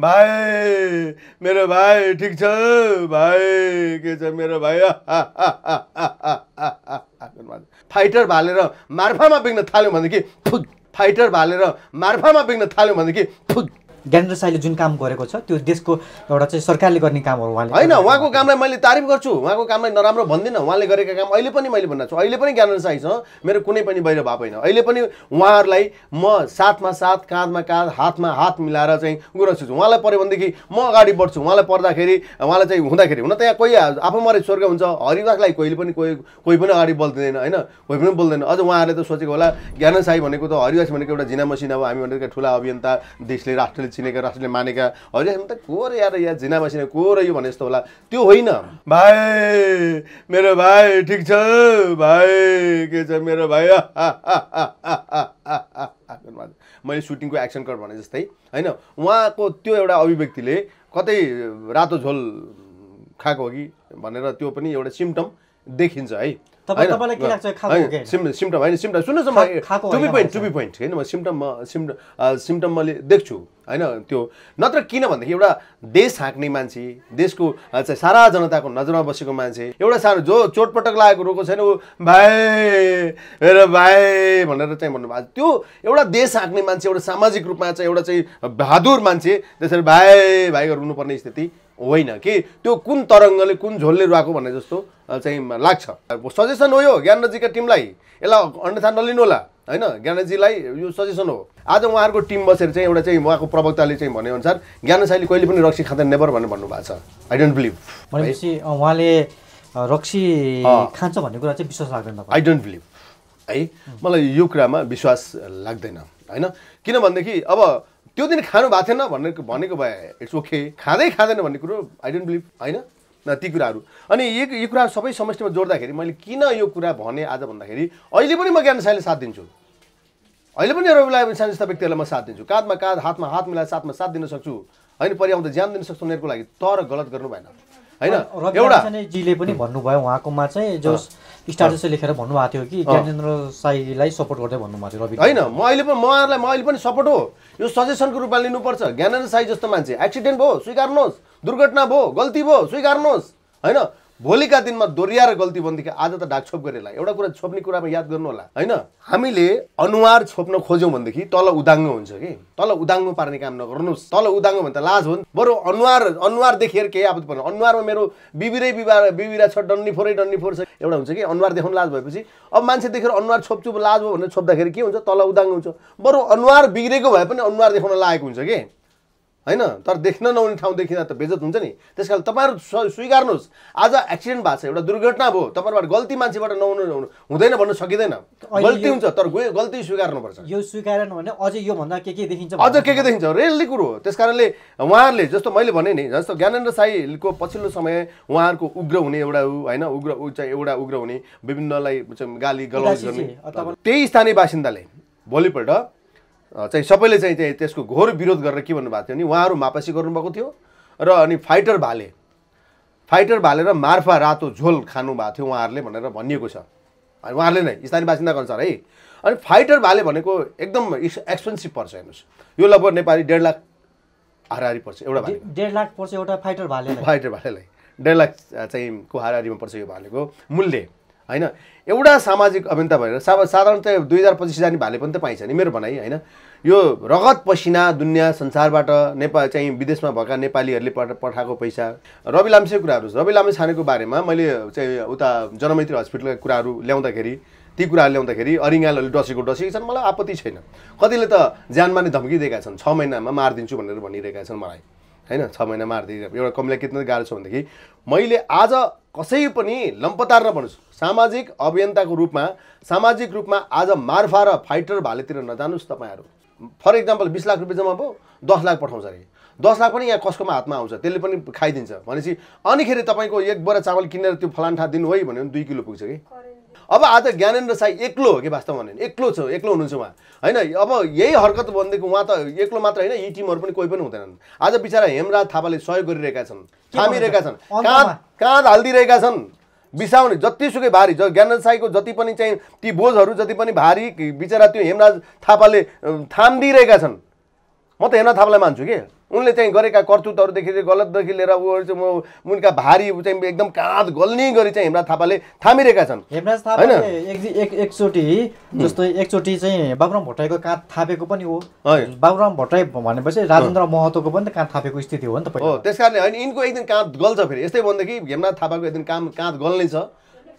भाइ मेरो भाइ ठिक छ भाइ के छ मेरो भाइ फाइटर भालेर मार्फामा बिग्न थाल्यो भनेदेखि फुक फाइटर भालेर मार्फामा बिग्न थाल्यो भनेदेखि फुक ज्ञानेन्द्र साईले जुन काम गरेको छ त्यो देशको एउटा चाहिँ सरकारले गर्ने काम हो उहाँले होइन उहाँको कामलाई मैले तारिफ गर्छु उहाँको कामलाई नराम्रो भन्दिनँ उहाँले गरेका काम अहिले पनि मैले भन्दा छु अहिले पनि ज्ञानेन्द्र शाहीसँग मेरो कुनै पनि वैर भएको होइन अहिले पनि उहाँहरूलाई म साथमा साथ काँधमा काँध हातमा हात मिलाएर चाहिँ उ छु उहाँलाई पऱ्यो भनेदेखि म अगाडि बढ्छु उहाँलाई पर्दाखेरि उहाँलाई चाहिँ हुँदाखेरि हुन त यहाँ कोही आफू मरे स्वर्ग हुन्छ हरिवासलाई कोहीले पनि कोही कोही पनि अगाडि बोल्दैन होइन कोही पनि बोल्दैन अझ उहाँहरूले त सोचेको होला ज्ञानेन्द्र साई भनेको त हरिवास भनेको एउटा जिना मसिना हो हामी भनेको ठुला अभियन्ता देशले राष्ट्रले राष्ट्रले चिनेका राष्ट्रले मानेका हरियासम्म त को र यार या झिना बसिने को र यो भने जस्तो होला त्यो होइन भाइ मेरो भाइ ठिक छ भाइ के छ मेरो भाइ मैले सुटिङको एक्सन कट भने जस्तै होइन उहाँको त्यो एउटा अभिव्यक्तिले कतै रातो झोल खाएको हो कि भनेर त्यो पनि एउटा सिम्टम देखिन्छ है सिम्टम होइन सिम्टम सुन्नुहोस् न to be point to be point होइन म सिम्टम सिम्टम मैले देख्छु होइन त्यो नत्र किन भन्दाखेरि एउटा देश हाँक्ने मान्छे देशको चाहिँ सारा जनताको नजरमा बसेको मान्छे एउटा सानो जो चोटपटक लागेको रोग छैन ऊ भाइ मेरो भाइ भनेर चाहिँ भन्नुभएको त्यो एउटा देश हाँक्ने मान्छे एउटा सामाजिक रूपमा चाहिँ एउटा चाहिँ बहादुर मान्छे त्यसरी भाइ भाइ गर्नुपर्ने स्थिति होइन कि त्यो कुन तरङ्गले कुन झोलले रुवाएको भन्ने जस्तो चाहिँ लाग्छ सजेसन हो यो ज्ञानरजीका टिमलाई यसलाई अन्यथा नलिनु होला होइन ज्ञानजीलाई यो सजेसन हो आज उहाँहरूको टिम बसेर चाहिँ एउटा चाहिँ उहाँको प्रवक्ताले चाहिँ भनेअनुसार साईले कहिले पनि रक्सी खाँदैन नेभर भनेर भन्नुभएको छ आई डोन्ट बिलिभ भनेपछि उहाँले रक्सी खान्छ भन्ने कुरा चाहिँ विश्वास लाग्दैन आई डोन्ट बिलिभ है मलाई यो कुरामा विश्वास लाग्दैन होइन किनभनेदेखि अब त्यो दिन खानु भएको थिएन भनेर भनेको भए इट्स ओके खाँदै खाँदैन भन्ने कुरो आई डोन्ट बिलिभ होइन न ती कुराहरू अनि यो कुरा सबै समष्टिमा जोड्दाखेरि मैले किन यो कुरा भने आज भन्दाखेरि अहिले पनि म ज्ञान ज्ञानसाईले साथ दिन्छु अहिले पनि रविलायन सानस्ता व्यक्तिहरूलाई म साथ दिन्छु काँधमा काँध हातमा हात मिलाएर साथमा साथ दिन सक्छु होइन परि आउँदा ज्यान दिन सक्छु उनीहरूको लागि तर गलत गर्नु भएन होइन एउटा जीले पनि भन्नुभयो उहाँकोमा चाहिँ जो स्टाटस लेखेर भन्नुभएको थियो कि ज्ञानेन्द्र साईलाई सपोर्ट गर्दै भन्नुभएको थियो रवि होइन म अहिले पनि उहाँहरूलाई म अहिले पनि सपोर्ट हो यो सजेसनको रूपमा लिनुपर्छ ज्ञानेन्द्र साई जस्तो मान्छे एक्सिडेन्ट भयो स्विकार्नुहोस् दुर्घटना भयो गल्ती भयो स्विकार्नुहोस् होइन भोलिका दिनमा दोहोऱ्या र गल्ती भनेदेखि आज त छोप गरेला एउटा कुरा छोप्ने कुरामा याद गर्नु होला होइन हामीले अनुहार छोप्न खोज्यौँ भनेदेखि तल उदाङ्गो हुन्छ कि तल उदाङ्गो पार्ने काम नगर्नुहोस् तल उदाङ्गो भने त लाज हो बरु अनुहार अनुहार देखेर केही आपत पर्ने अनुहारमा मेरो बिबिरै बिबार बिबिरा छ डन्डी फोरै डन्डी फोर छ एउटा हुन्छ कि अनुहार देखाउनु लाज भएपछि अब मान्छे देखेर अनुहार छोप्छु लाज भयो भनेर छोप्दाखेरि के हुन्छ तल उदाङ्गो हुन्छ बरु अनुहार बिग्रेको भए पनि अनुहार देखाउन लागेको हुन्छ कि होइन तर देख्न नहुने ठाउँ देखिँदा त बेजत हुन्छ नि त्यस कारण तपाईँहरू स्वीकार्नुहोस् आज एक्सिडेन्ट भएको छ एउटा दुर्घटना भयो तपाईँहरूबाट गल्ती मान्छेबाट नहुनु हुँदैन भन्नु सकिँदैन गल्ती हुन्छ तर गयो गल्ती स्वीकार्नुपर्छ यो स्वीकारेन भने अझै योभन्दा के के देखिन्छ अझ के के देखिन्छ रेली कुरो हो त्यस कारणले उहाँहरूले जस्तो मैले भने नि जस्तो ज्ञानेन्द्र साईको पछिल्लो समय उहाँहरूको उग्र हुने एउटा होइन उग्र चाहिँ एउटा उग्र हुने विभिन्नलाई गाली गलौज त्यही स्थानीय बासिन्दाले भोलिपल्ट चाहिँ सबैले चाहिँ त्यहाँ त्यसको घोर विरोध गरेर के भन्नुभएको थियो नि उहाँहरू मापासी गर्नुभएको थियो र अनि फाइटर भाले फाइटर भालेर मार्फा रातो झोल खानुभएको थियो उहाँहरूले भनेर भनिएको छ अनि उहाँहरूले नै स्थानीय बासिन्दाको अनुसार है अनि फाइटर भाले भनेको एकदम एक्सपेन्सिभ पर्छ हेर्नुहोस् यो लगभग नेपाली डेढ लाख हाराहारी पर्छ एउटा डेढ लाख पर्छ एउटा फाइटर भाले फाइटर भालेलाई डेढ लाख चाहिँ को हारिमा पर्छ यो भालेको मूल्य होइन एउटा सामाजिक अभियन्ता भएर सा चाहिँ दुई हजार पच्चिस जाने भाले पनि त पाइन्छ नि मेरो भनाइ होइन यो रगत पसिना दुनियाँ संसारबाट नेपाल चाहिँ विदेशमा भएका नेपालीहरूले पठाएको पैसा रवि लाम्से कुराहरू रवि लाम्से छानेको बारेमा मैले चाहिँ उता जनमैत्री हस्पिटलका कुराहरू ल्याउँदाखेरि ती कुराहरू ल्याउँदाखेरि अरिङ्गालहरूले डसेको डसेको छन् मलाई आपत्ति छैन कतिले त ज्यानमा नै धम्की दिएका छन् छ महिनामा मारिदिन्छु भनेर भनिरहेका छन् मलाई होइन छ महिना मार्दै एउटा कमीलाई किन गाह्रो छ भनेदेखि मैले आज कसै पनि लम्पतार भन्नुहोस् सामाजिक अभियन्ताको रूपमा सामाजिक रूपमा आज मार्फा र फाइटर भालेतिर नजानुहोस् तपाईँहरू फर इक्जाम्पल बिस लाख रुपियाँ जम्मा भयो दस लाख पठाउँछ अरे दस लाख पनि यहाँ कसकोमा हातमा आउँछ त्यसले पनि खाइदिन्छ भनेपछि अनिखेरि तपाईँको एक बोरा चामल किनेर त्यो फलान्ठा दिनु है भन्यो भने दुई किलो पुग्छ कि अब आज ज्ञानेन्द्र साई एक्लो हो कि वास्तवमा भने एक्लो छ एक्लो हुनुहुन्छ उहाँ होइन अब यही हरकत भनेदेखि उहाँ त एक्लो मात्र होइन यी टिमहरू पनि कोही पनि हुँदैनन् आज बिचरा हेमराज थापाले सहयोग गरिरहेका छन् थामिरहेका छन् काँध काँध हालिदिइरहेका छन् बिसाउने जतिसुकै भारी ज ज्ञानेन्द्र साईको जति पनि चाहिँ ती बोझहरू जति पनि भारी बिचरा त्यो हेमराज थापाले थामिदिइरहेका छन् म त हेमराज थापालाई मान्छु कि उनले चाहिँ गरेका कर्तुतहरूदेखि गलतदेखि लिएर ऊ चाहिँ उनका भारी चाहिँ एकदम काँध गल्ने गरी चाहिँ हेमराज थापाले थामिरहेका छन् हेमराज थापा एक एकचोटि जस्तै एकचोटि चाहिँ बाबुराम भट्टराईको काँध थापेको पनि हो बाबुराम भट्टराई भनेपछि राजेन्द्र महतोको पनि काँध थापेको स्थिति हो नि त हो त्यस कारणले होइन यिनको एक दिन काँध गल्छ फेरि यस्तै भनेदेखि हेमराज थापाको एकदिन काम काँध गल्ने छ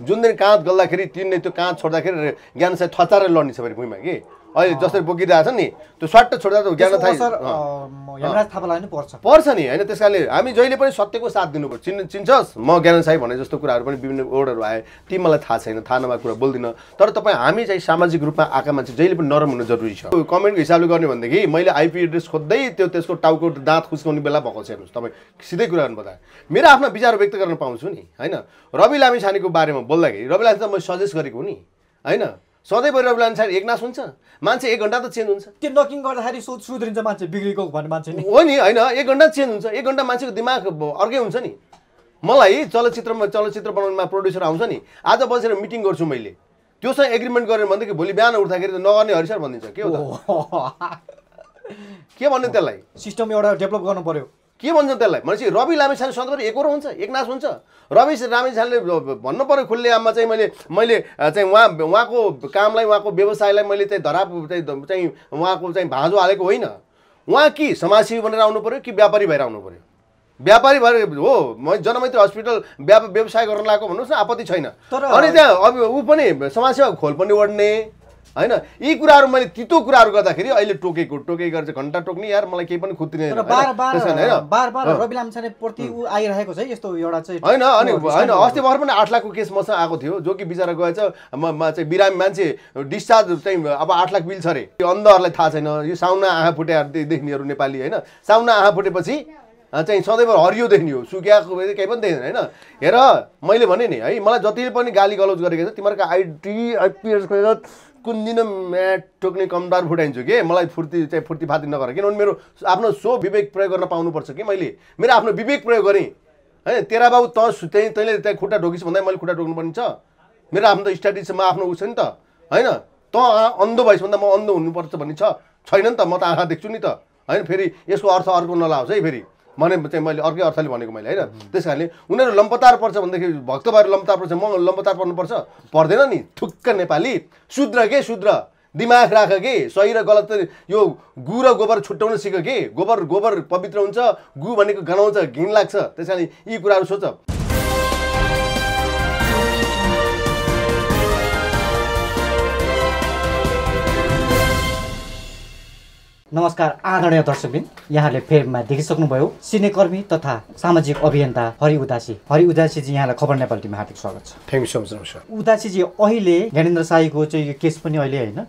जुन दिन काँध गल्दाखेरि तिनले त्यो काँध छोड्दाखेरि ज्ञान सायद थचारेर लड्ने छ फेरि भुइँमा कि अहिले जसरी छ नि त्यो स्वाट छोड्दा त ज्ञान थाहा थापालाई नै पर्छ पर्छ नि होइन त्यस कारणले हामी जहिले पनि सत्यको साथ दिनुपर्छ चिन् चिन्छस् म ज्ञान साई भने जस्तो कुराहरू पनि विभिन्न वर्डहरू आए ती मलाई थाहा छैन थाहा नभएको कुरा बोल्दिनँ तर तपाईँ हामी चाहिँ सामाजिक रूपमा आएका मान्छे जहिले पनि नरम हुनु जरुरी छ कमेन्टको हिसाबले गर्ने भनेदेखि मैले आइपी एड्रेस खोज्दै त्यो त्यसको टाउको दाँत खुस्काउने बेला भएको छ हेर्नुहोस् तपाईँ सिधै कुराहरू गर्नुपर्दा मेरो आफ्ना विचार व्यक्त गर्न पाउँछु नि होइन रवि लामिछानेको बारेमा बोल्दाखेरि रवि लामिछाने मैले सजेस्ट गरेको हो नि होइन सधैँभरि रवि छ एक नास हुन्छ मान्छे एक घन्टा त चेन्ज हुन्छ त्यो नकिङ गर्दाखेरि सोच सुध्रिन्छ मान्छे बिग्रेको भन्ने मान्छे हो नि होइन एक घन्टा चेन्ज हुन्छ एक घन्टा मान्छेको दिमाग अर्कै हुन्छ नि मलाई चलचित्रमा चलचित्र बनाउनुमा प्रड्युसर आउँछ नि आज बसेर मिटिङ गर्छु मैले त्योसँग एग्रिमेन्ट गरेर भनेदेखि भोलि बिहान उठ्दाखेरि त नगर्ने सर भनिदिन्छ के हो के भन्ने त्यसलाई सिस्टम एउटा डेभलप गर्नु पर्यो के भन्छन् त्यसलाई भनेपछि रवि लामिछाने सधैँभरि एकवर हुन्छ एकनाश हुन्छ रवि लामेछानेले भन्नु पऱ्यो खुल्ले आममा चाहिँ मैले मैले चाहिँ उहाँ उहाँको कामलाई उहाँको व्यवसायलाई मैले चाहिँ धरा चाहिँ उहाँको चाहिँ भाँजो हालेको होइन उहाँ कि समाजसेवी भनेर आउनु पऱ्यो कि व्यापारी भएर आउनु पऱ्यो व्यापारी भएर हो म जनमैत्री हस्पिटल व्याप व्यवसाय गर्न लागेको भन्नुहोस् न आपत्ति छैन तर अनि त्यहाँ अब ऊ पनि समाजसेवा खोल पनि ओढ्ने होइन यी कुराहरू मैले तितो कुराहरू गर्दाखेरि अहिले टोकेको टोकेको गर्छ घन्टा टोक्ने यार मलाई केही पनि खुत्तिने होइन अनि होइन अस्ति भर्खर पनि आठ लाखको केस मसँग आएको थियो जो कि बिचरा गएछ चाहिँ बिरामी मान्छे डिस्चार्ज चाहिँ अब आठ लाख बिल छ अरे त्यो अन्धहरूलाई थाहा छैन यो साउना आँखा फुटेहरू देख्नेहरू नेपाली होइन साउना आँखा फुटेपछि चाहिँ सधैँभर हरियो देख्ने हो सुकियाको केही पनि देख्दैन होइन हेर मैले भने नि है मलाई जतिले पनि गाली गलौज गरेको छ तिमीहरूको आइटी आइपिएस कुन दिन म्याट टोक्ने कमदार फुटाइन्छु कि मलाई फुर्ती चाहिँ फुर्तीफाती नगर किनभने मेरो आफ्नो सो विवेक प्रयोग गर्न पाउनुपर्छ कि मैले मेरो आफ्नो विवेक प्रयोग गरेँ है तेरा बाबु त त्यहीँ तैँले त्यहाँ खुट्टा ढोकिस् भन्दा मैले खुट्टा ढोक्नुपर्ने छ मेरो आफ्नो त स्ट्राटेजी छ म आफ्नो उ नि त होइन त अन्धो भइस् भन्दा म अन्धो हुनुपर्छ भन्ने छ छैन नि त म त आँखा देख्छु नि त होइन फेरि यसको अर्थ अर्को नलाओस् है फेरि भने चाहिँ मैले अर्कै अर्थले भनेको मैले होइन त्यस कारणले उनीहरू लम्पतार पर्छ भनेदेखि भक्त भएर लम्पतार पर्छ म लम्पतार पर्नुपर्छ पर्दैन नि ठुक्क नेपाली शुद्र के शुद्र दिमाग राख के सही र गलत यो गु र गोबर छुट्याउन सिक के गोबर गोबर पवित्र हुन्छ गु भनेको गनाउँछ घिन लाग्छ त्यस कारणले यी कुराहरू सोच नमस्कार आदरणीय दर्शकबिन यहाँले फेममा देखिसक्नुभयो सिनेकर्मी तथा सामाजिक अभियन्ता हरि उदासी हरि उदासीजी यहाँलाई खबर नेपाल टिममा हार्दिक स्वागत छ थ्याङ्क यू सो मच नमस्कार उदासीजी अहिले ज्ञानेन्द्र साईको चाहिँ यो केस पनि अहिले होइन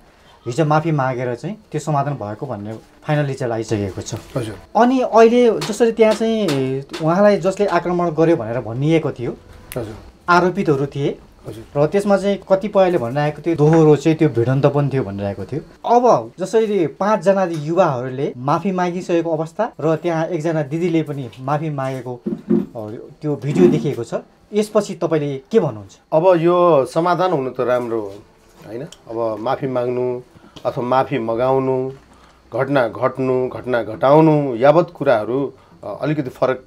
हिजो माफी मागेर चाहिँ त्यो समाधान भएको भन्ने फाइनली चाहिँ आइसकेको छ हजुर अनि अहिले जसरी त्यहाँ चाहिँ उहाँलाई जसले आक्रमण गर्यो भनेर भनिएको थियो हजुर आरोपितहरू थिए हजुर र त्यसमा चाहिँ कतिपयले भनिरहेको थियो दोहोरो चाहिँ त्यो भिडन्त पनि थियो भनिरहेको थियो अब जसरी पाँचजना युवाहरूले माफी मागिसकेको अवस्था र त्यहाँ एकजना दिदीले पनि माफी मागेको त्यो भिडियो देखिएको छ यसपछि तपाईँले के भन्नुहुन्छ अब यो समाधान हुनु त राम्रो हो होइन अब माफी माग्नु अथवा माफी मगाउनु घटना घट्नु घटना घटाउनु यावत कुराहरू अलिकति फरक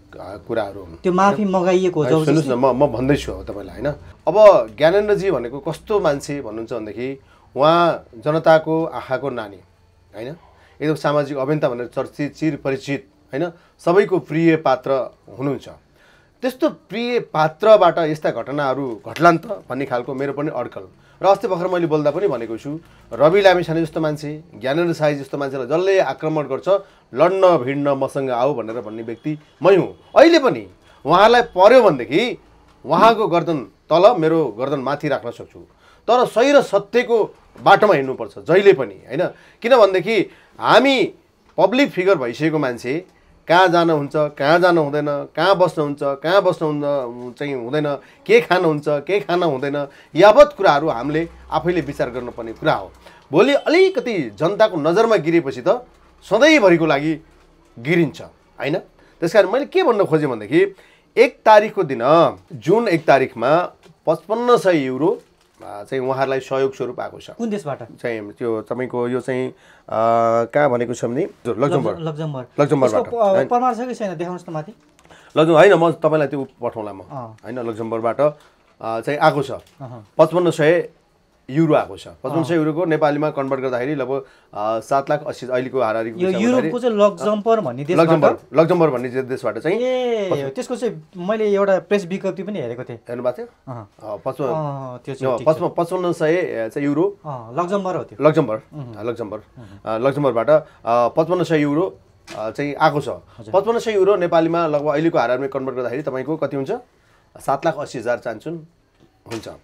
कुराहरू हुन् त्यो माफी मगाइएको सुन्नुहोस् न म म भन्दैछु अब तपाईँलाई होइन अब ज्ञानेन्द्रजी भनेको कस्तो मान्छे भन्नुहुन्छ भनेदेखि उहाँ जनताको आँखाको नानी होइन एकदम सामाजिक अभियन्ता भनेर चर्चित चिर परिचित होइन सबैको प्रिय पात्र हुनुहुन्छ त्यस्तो प्रिय पात्रबाट यस्ता घटनाहरू घट्ला नि त भन्ने खालको मेरो पनि अड्कल र अस्ति भर्खर मैले बोल्दा पनि भनेको छु रवि लामिछाने जस्तो मान्छे ज्ञानेन्द्र साई जस्तो मान्छेलाई जसले आक्रमण गर्छ लड्न भिड्न मसँग आऊ भनेर भन्ने व्यक्ति मै हुँ अहिले पनि उहाँलाई पर्यो भनेदेखि उहाँको गर्दन तल मेरो गर्दन माथि राख्न सक्छु तर सही र सत्यको बाटोमा हिँड्नुपर्छ जहिले पनि होइन किनभनेदेखि हामी पब्लिक फिगर भइसकेको मान्छे कहाँ जानुहुन्छ कहाँ जानु हुँदैन कहाँ बस्नुहुन्छ कहाँ बस्नु हुन्छ चाहिँ हुँदैन के खानुहुन्छ के खान हुँदैन यावत कुराहरू हामीले आफैले विचार गर्नुपर्ने कुरा हो भोलि अलिकति जनताको नजरमा गिरेपछि त सधैँभरिको लागि गिरिन्छ होइन त्यस कारण मैले के भन्न खोजेँ भनेदेखि एक तारिकको दिन जुन एक तारिकमा पचपन्न सय युरो चाहिँ उहाँहरूलाई सहयोग स्वरूप आएको छ कुन देशबाट चाहिँ त्यो तपाईँको यो चाहिँ कहाँ भनेको छ भने लक्जम्बर होइन म तपाईँलाई त्यो पठाउँला म होइन लक्जम्बरबाट चाहिँ आएको छ पचपन्न सय युरो आएको छ पचपन्न सय युरोको नेपालीमा कन्भर्ट गर्दाखेरि लगभग सात लाख अस्सी अहिलेको हारारीको युरोपको चाहिँ लग्जम्पर भन्ने देश लग्जम्पर लग्जम्पर भन्ने देशबाट चाहिँ त्यसको चाहिँ मैले एउटा प्रेस विज्ञप्ति पनि हेरेको थिएँ हेर्नु भएको थियो पचपन्न पचपन्न पचपन्न सय चाहिँ युरो लग्जम्बर हो त्यो लग्जम्बर लग्जम्बर लग्जम्बरबाट पचपन्न सय युरो चाहिँ आएको छ पचपन्न सय युरो नेपालीमा लगभग अहिलेको हारारमा कन्भर्ट गर्दाखेरि तपाईँको कति हुन्छ सात लाख अस्सी हजार चान्चुन हुन्छ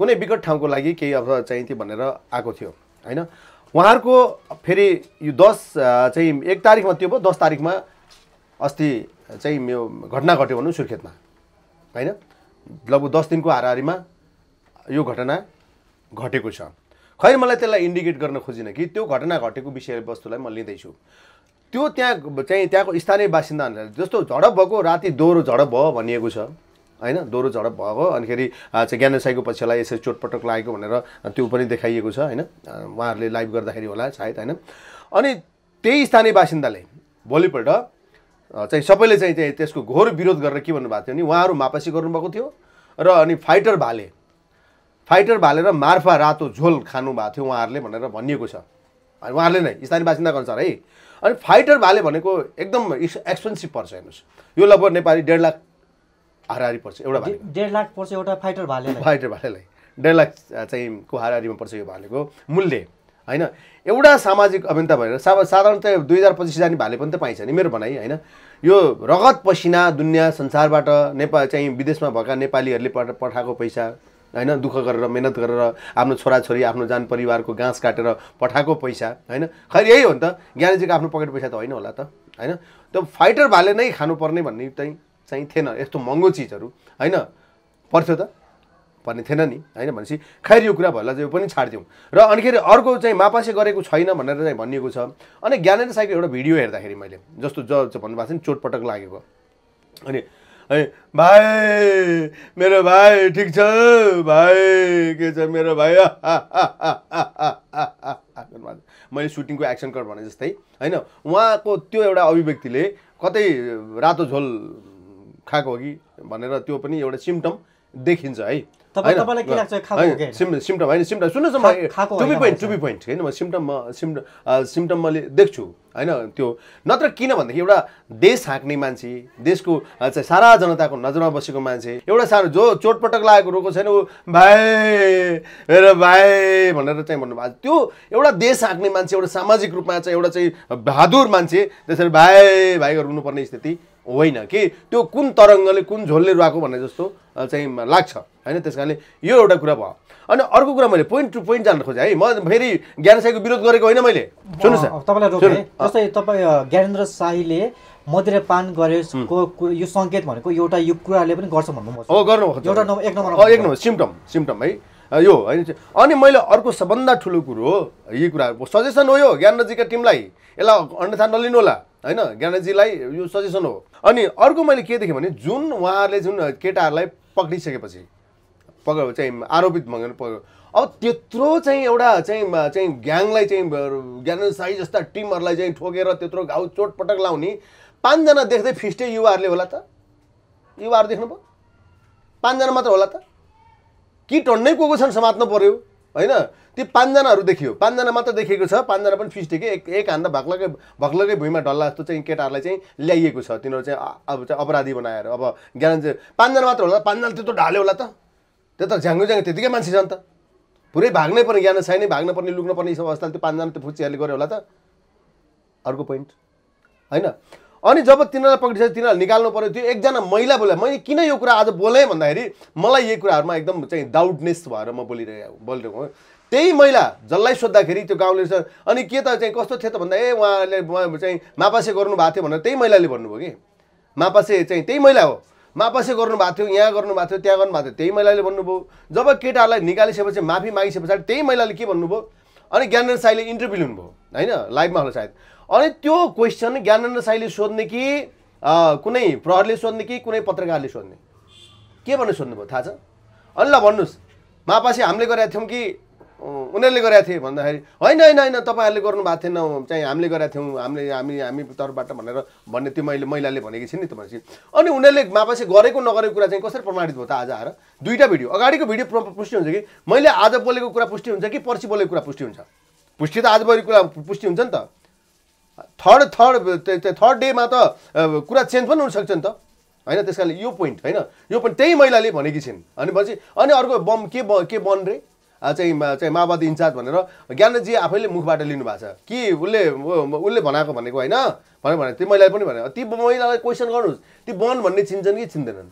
कुनै विकट ठाउँको लागि केही अब चाहिन्थ्यो भनेर आएको थियो होइन उहाँहरूको फेरि यो दस चाहिँ एक तारिकमा त्यो भयो दस तारिकमा अस्ति चाहिँ यो घटना घट्यो भनौँ सुर्खेतमा होइन लगभग दस दिनको हाराहारीमा यो घटना घटेको छ खै मलाई त्यसलाई इन्डिकेट गर्न खोजिनँ कि त्यो घटना घटेको विषयवस्तुलाई म लिँदैछु त्यो त्यहाँ चाहिँ त्यहाँको स्थानीय बासिन्दाहरूले जस्तो झडप भएको राति दोहोरो झडप भयो भनिएको छ होइन दोहोरो झडप भएको अनिखेरि ज्ञान साईको पछिलाई यसरी चोटपटक लागेको भनेर त्यो पनि देखाइएको छ होइन उहाँहरूले लाइभ गर्दाखेरि होला सायद होइन अनि त्यही स्थानीय बासिन्दाले भोलिपल्ट चाहिँ सबैले चाहिँ चाहिँ त्यसको घोर विरोध गरेर के भन्नुभएको थियो भने उहाँहरू मापासी गर्नुभएको थियो र अनि फाइटर भाले फाइटर भालेर मार्फा रातो झोल खानुभएको थियो उहाँहरूले भनेर भनिएको छ उहाँहरूले नै स्थानीय बासिन्दाको अनुसार है अनि फाइटर भाले भनेको एकदम एक्सपेन्सिभ पर्छ हेर्नुहोस् यो लगभग नेपाली डेढ लाख हारहारी पर्छ एउटा डेढ लाख पर्छ एउटा फाइटर भाले फाइटर भालेलाई डेढ लाख चाहिँ को हारहारीमा पर्छ यो भालेको मूल्य होइन एउटा सामाजिक अभियन्ता भनेर सामा साधारणतया दुई हजार पच्चिस जाने भाले पनि त पाइन्छ नि मेरो भनाइ होइन यो रगत पसिना दुनियाँ संसारबाट नेपाल चाहिँ विदेशमा भएका नेपालीहरूले पठाएको पैसा होइन दुःख गरेर मेहनत गरेर आफ्नो छोराछोरी आफ्नो जान परिवारको घाँस काटेर पठाएको पैसा होइन खैर यही हो नि त ज्ञानजीको आफ्नो पकेट पैसा त होइन होला त होइन त्यो फाइटर भाले नै खानुपर्ने भन्ने चाहिँ चाहिँ थिएन यस्तो महँगो चिजहरू होइन पर्थ्यो त भन्ने थिएन नि होइन भनेपछि खैर यो कुरा भएर चाहिँ यो पनि छाड्थ्यौँ र अनिखेरि अर्को चाहिँ मापासे गरेको छैन भनेर चाहिँ भनिएको छ अनि ज्ञानेन्द्र साईको एउटा भिडियो हेर्दाखेरि मैले जस्तो ज भन्नुभएको छ नि चोटपटक लागेको अनि है भाइ मेरो भाइ ठिक छ भाइ के छ मेरो भाइ मैले सुटिङको एक्सन कट भने जस्तै होइन उहाँको त्यो एउटा अभिव्यक्तिले कतै रातो झोल खाएको हो कि भनेर त्यो पनि एउटा सिम्टम देखिन्छ है सिम्टम होइन सिम्टम सुन्नुहोस् न म पोइन्ट टु पोइन्ट होइन म सिम्टम सिम्टम मैले देख्छु होइन त्यो नत्र किन भन्दाखेरि एउटा देश हाँक्ने मान्छे देशको चाहिँ सारा जनताको नजरमा बसेको मान्छे एउटा सानो जो चोटपटक लागेको रोगको छैन ऊ भाइ मेरो भाइ भनेर चाहिँ भन्नुभएको त्यो एउटा देश हाँक्ने मान्छे एउटा सामाजिक रूपमा चाहिँ एउटा चाहिँ बहादुर मान्छे त्यसरी भाइ भाइ गर्नुपर्ने स्थिति होइन कि त्यो कुन तरङ्गले कुन झोलले रुवाएको भन्ने जस्तो चाहिँ लाग्छ होइन त्यस कारणले यो एउटा कुरा भयो अनि अर्को कुरा मैले पोइन्ट टु पोइन्ट जान खोजेँ है म फेरि ज्ञान साईको विरोध गरेको होइन मैले सुन्नुहोस् न तपाईँलाई जस्तै तपाईँ ज्ञानेन्द्र साईले मदिरापान गरेको यो सङ्केत भनेको एउटा यो कुराले पनि गर्छ भन्नु एउटा नम्बर सिम्टम सिम्टम है यो होइन अनि मैले अर्को सबभन्दा ठुलो कुरो यही कुरा सजेसन हो यो ज्ञानरजीका टिमलाई यसलाई अन्यथा नलिनु होला होइन ज्ञानजीलाई यो सजेसन हो अनि अर्को मैले के देखेँ भने जुन उहाँहरूले जुन केटाहरूलाई पक्रिसकेपछि पक चाहिँ आरोपित मगन अब त्यत्रो चाहिँ एउटा चाहिँ चाहिँ ग्याङलाई चाहिँ ज्ञान साई जस्ता टिमहरूलाई चाहिँ ठोकेर त्यत्रो घाउ चोटपटक लाउने पाँचजना देख्दै फिस्टे युवाहरूले होला त युवाहरू देख्नु भयो पाँचजना मात्र होला त टन्नै को को छन् समात्नु पऱ्यो होइन ती पाँचजनाहरू देखियो पाँचजना मात्र देखेको छ पाँचजना पनि फिस्टेकै एक एक हान्दा भक्लकै भक्लकै भुइँमा ढल्ला जस्तो चाहिँ केटाहरूलाई चाहिँ ल्याइएको छ तिनीहरू चाहिँ अब चाहिँ अपराधी बनाएर अब ज्ञान चाहिँ पाँचजना मात्र होला पाँचजना त्यत्रो ढाल्यो होला त त्यो त झ्याङ्गो झ्याङ्गो त्यतिकै मान्छे छन् त पुरै भाग्नै पर्ने ज्ञान छैन भाग्न पर्ने लुक्नु पर्ने सब अवस्थाले त्यो पाँचजना त्यो फुच्चीहरूले गऱ्यो होला त अर्को पोइन्ट होइन अनि जब तिनीहरूलाई पक्रिसकेपछि तिनीहरूलाई निकाल्नु पऱ्यो त्यो एकजना महिला बोले मैले किन यो कुरा आज बोलेँ भन्दाखेरि मलाई यही कुराहरूमा एकदम चाहिँ डाउटनेस भएर म बोलिरहेको बोलिरहेको त्यही महिला जसलाई सोद्धाखेरि त्यो गाउँले सर अनि के त चाहिँ कस्तो थियो त भन्दा ए उहाँले चाहिँ मापासे गर्नुभएको थियो भनेर त्यही महिलाले भन्नुभयो कि मापासे चाहिँ त्यही महिला हो मापासे गर्नुभएको थियो यहाँ गर्नुभएको थियो त्यहाँ गर्नुभएको थियो त्यही महिलाले भन्नुभयो जब केटाहरूलाई निकालिसकेपछि माफी मागिसके पछाडि त्यही महिलाले के भन्नुभयो अनि ज्ञानेन्द्र साईले इन्टरभ्यू लिनुभयो होइन लाइभमा होला सायद अनि त्यो क्वेसन ज्ञानेन्द्र साईले सोध्ने कि कुनै प्रहरले सोध्ने कि कुनै पत्रकारले सोध्ने के भनेर सोध्नुभयो थाहा छ अनि ल भन्नुहोस् मापासी हामीले गरेका थियौँ कि उनीहरूले गरेका थिए भन्दाखेरि होइन होइन होइन तपाईँहरूले गर्नु भएको थिएन चाहिँ हामीले गरेका थियौँ हामीले हामी हामी तर्फबाट भनेर भन्ने त्यो मैले महिलाले भनेको छु नि त अनि उनीहरूले मापासी गरेको नगरेको कुरा चाहिँ कसरी प्रमाणित भयो त आज आएर दुईवटा भिडियो अगाडिको भिडियो पुष्टि हुन्छ कि मैले आज बोलेको कुरा पुष्टि हुन्छ कि पर्सि बोलेको कुरा पुष्टि हुन्छ पुष्टि त आज बोलेको कुरा पुष्टि हुन्छ नि त थर्ड थर्ड थर्ड डेमा त कुरा चेन्ज पनि हुनसक्छ नि त होइन त्यस कारणले यो पोइन्ट होइन यो पनि त्यही महिलाले भनेकी छिन् अनि पछि अनि अर्को बम के ब के बन रे चाहिँ चाहिँ माओवादी इन्चार्ज भनेर ज्ञानजी आफैले मुखबाट लिनुभएको छ कि उसले उसले भनेको भनेको होइन भनेर भने त्यो महिलाले पनि भने ती महिलालाई क्वेसन गर्नुहोस् ती बन भन्ने चिन्छन् कि चिन्दैनन्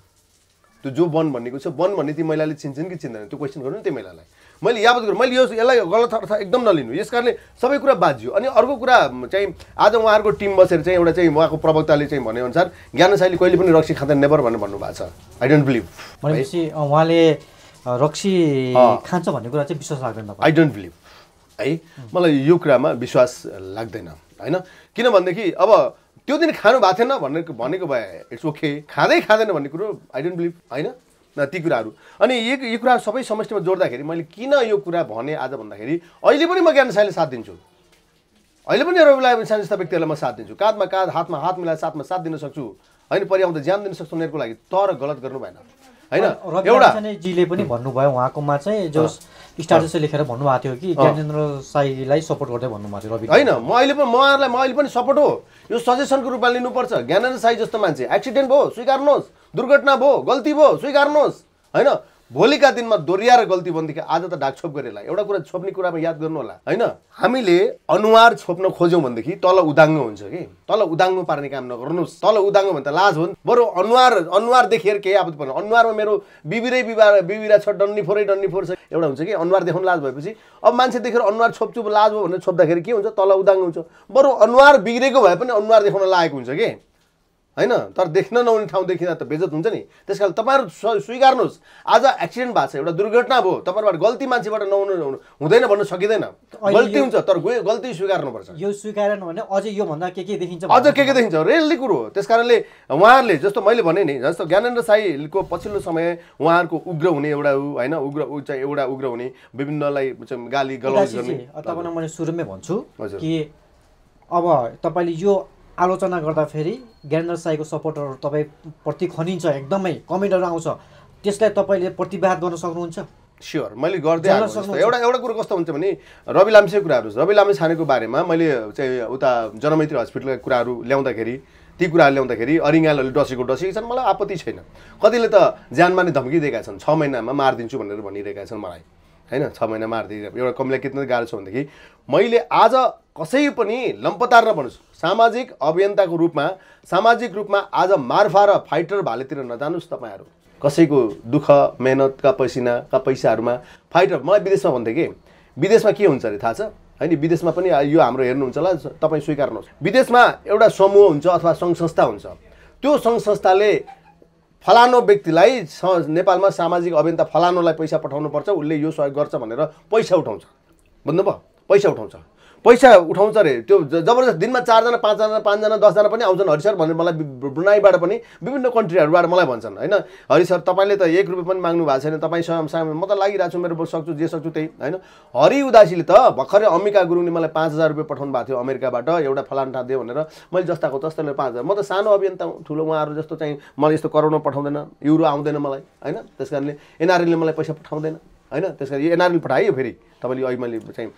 त्यो जो बन भनेको छ बन भन्ने ती महिलाले चिन्छन् कि चिन्दैनन् त्यो क्वेसन गर्नु नि त्यो महिलालाई मैले यावत गरेँ मैले यो यसलाई गलत अर्थ एकदम नलिनु यस कारणले सबै कुरा बाजियो अनि अर्को कुरा चाहिँ आज उहाँहरूको टिम बसेर चाहिँ एउटा चाहिँ उहाँको प्रवक्ताले चाहिँ भनेअनुसार ज्ञानशाली कहिले पनि रक्सी खाँदैन नेभर भनेर भन्नुभएको छ आई डोन्ट बिलिभ भनेपछि उहाँले रक्सी खान्छ भन्ने कुरा चाहिँ विश्वास लाग्दैन आई डोन्ट बिलिभ है मलाई यो कुरामा विश्वास लाग्दैन होइन किनभनेदेखि अब त्यो दिन खानु भएको थिएन भनेको भनेको भए इट्स ओके खाँदै खाँदैन भन्ने कुरो आई डोन्ट बिलिभ होइन ती कुराहरू अनि यी यी कुरा सबै समष्टिमा जोड्दाखेरि मैले किन यो कुरा भने आज भन्दाखेरि अहिले पनि म ज्ञान ज्ञानसाईले साथ दिन्छु अहिले पनि रविलाई जस्ता व्यक्तिहरूलाई म साथ दिन्छु काँधमा काँध हातमा हात मिलाएर साथमा साथ दिन सक्छु होइन पर्याउँदा ज्यान दिन सक्छु उनीहरूको लागि तर गलत गर्नु भएन होइन एउटा जीले पनि भन्नुभयो उहाँकोमा चाहिँ जो स्टाटस लेखेर भन्नुभएको थियो कि ज्ञानेन्द्र साईलाई सपोर्ट गर्दै भन्नुभएको थियो रवि होइन म अहिले पनि उहाँहरूलाई म अहिले पनि सपोर्ट हो यो सजेसनको रूपमा लिनुपर्छ ज्ञानेन्द्र साई जस्तो मान्छे एक्सिडेन्ट भयो स्विकार्नुहोस् दुर्घटना भयो गल्ती भयो स्वीकार्नुहोस् होइन भोलिका दिनमा दोहोऱ्याएर गल्ती भनेदेखि आज त ढाक छोप गरेला एउटा कुरा छोप्ने कुरामा याद गर्नु होला होइन हामीले अनुहार छोप्न खोज्यौँ भनेदेखि तल उदाङ्गो हुन्छ कि तल उदाङ्गो पार्ने काम नगर्नुहोस् तल उदाङ्गो भने त लाज हो बरु अनुहार अनुहार देखेर केही आपत पर्नु अनुहारमा मेरो बिबिरै बिबार बिबिरा छ डन्नी फोरै डन्नी फोर छ एउटा हुन्छ कि अनुहार देखाउनु लाज भएपछि अब मान्छे देखेर अनुहार छोप्छु लाज भयो भनेर छोप्दाखेरि के हुन्छ तल उदाङ्गो हुन्छ बरु अनुहार बिग्रेको भए पनि अनुहार देखाउन लागेको हुन्छ कि होइन तर देख्न नहुने ठाउँ देखिँदा त बेजत हुन्छ नि त्यस कारण तपाईँहरू स्विकार्नुहोस् आज एक्सिडेन्ट भएको छ एउटा दुर्घटना भयो तपाईँहरूबाट गल्ती मान्छेबाट नहुनु हुँदैन भन्नु सकिँदैन गल्ती हुन्छ तर गयो गल्ती स्विकार्नुपर्छ यो स्वीकारेन भने अझ योभन्दा के के देखिन्छ अझ के के देखिन्छ रियल्ली कुरो हो त्यस कारणले उहाँहरूले जस्तो मैले भने नि जस्तो ज्ञानेन्द्र साईको पछिल्लो समय उहाँहरूको उग्र हुने एउटा होइन उग्र चाहिँ एउटा उग्र हुने विभिन्नलाई गाली गलौज तपाईँलाई मैले सुरुमै भन्छु कि अब तपाईँले यो आलोचना गर्दाखेरि ज्ञानेन्द्र साईको सपोर्टहरू प्रति खनिन्छ एकदमै कमेन्टहरू आउँछ त्यसलाई तपाईँले प्रतिवाद गर्न सक्नुहुन्छ स्योर मैले गर्दै एउटा एउटा कुरो कस्तो हुन्छ भने रवि लाम्सेको कुराहरू रवि लामे छानेको बारेमा मैले चाहिँ उता जनमैत्री हस्पिटलका कुराहरू ल्याउँदाखेरि ती कुराहरू ल्याउँदाखेरि अरिङ्गालहरूले डसेको डसेको छन् मलाई आपत्ति छैन कतिले त ज्यानमा नै धम्किदिएका छन् छ महिनामा मारिदिन्छु भनेर भनिरहेका छन् मलाई होइन छ महिना मारिदिएर एउटा कमीलाई कति गाह्रो छ भनेदेखि मैले आज कसै पनि लम्पतार नबन्नुहोस् सामाजिक अभियन्ताको रूपमा सामाजिक रूपमा आज मार्फा र फाइटर भालेतिर नजानुहोस् तपाईँहरू कसैको दुःख मेहनतका पैसिनाका पैसाहरूमा फाइटर मलाई विदेशमा भन्थेँ कि विदेशमा के हुन्छ अरे थाहा छ होइन विदेशमा पनि यो हाम्रो हेर्नुहुन्छ होला तपाईँ स्वीकार्नुहोस् विदेशमा एउटा समूह हुन्छ अथवा सङ्घ संस्था हुन्छ त्यो सङ्घ संस्थाले फलानो व्यक्तिलाई स नेपालमा सामाजिक अभियन्ता फलानोलाई पैसा पठाउनुपर्छ उसले यो सहयोग गर्छ भनेर पैसा उठाउँछ बुझ्नुभयो पैसा उठाउँछ पैसा उठाउँछ अरे त्यो जबरजस्त दिनमा चारजना पाँचजना पाँचजना दसजना पनि आउँछन् हरि भनेर मलाई ब्रुनाईबाट पनि विभिन्न कन्ट्रीहरूबाट मलाई भन्छन् होइन हरि सर तपाईँले त एक रुपियाँ पनि माग्नु भएको छैन तपाईँ स्वयं म त लागिरहेको छु मेरो सक्छु जे सक्छु त्यही होइन हरि उदासीले त भर्खरै अमिका गुरुङले मलाई पाँच हजार रुपियाँ पठाउनु भएको थियो अमेरिकाबाट एउटा फलान्टा दियो भनेर मैले जस्ताको तस्तैले पाँच हजार म त सानो अभियन्ता ठुलो उहाँहरू जस्तो चाहिँ मलाई यस्तो करोडमा पठाउँदैन युरो आउँदैन मलाई होइन त्यस कारणले एनआरएलले मलाई पैसा पठाउँदैन होइन त्यस कारण एनआरएल पठायो फेरि तपाईँले अहिले मैले चाहिँ